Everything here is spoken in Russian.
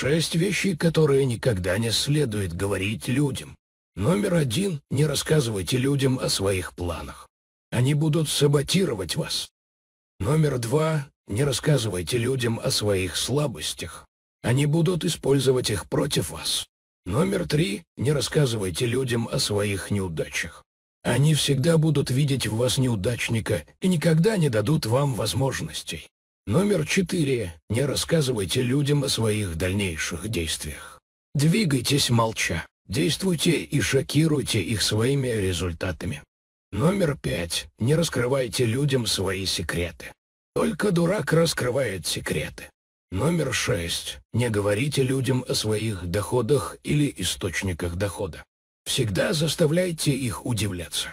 Шесть вещей, которые никогда не следует говорить людям. Номер один — не рассказывайте людям о своих планах. Они будут саботировать вас. Номер два — не рассказывайте людям о своих слабостях. Они будут использовать их против вас. Номер три — не рассказывайте людям о своих неудачах. Они всегда будут видеть в вас неудачника и никогда не дадут вам возможностей. Номер четыре. Не рассказывайте людям о своих дальнейших действиях. Двигайтесь молча. Действуйте и шокируйте их своими результатами. Номер пять. Не раскрывайте людям свои секреты. Только дурак раскрывает секреты. Номер шесть. Не говорите людям о своих доходах или источниках дохода. Всегда заставляйте их удивляться.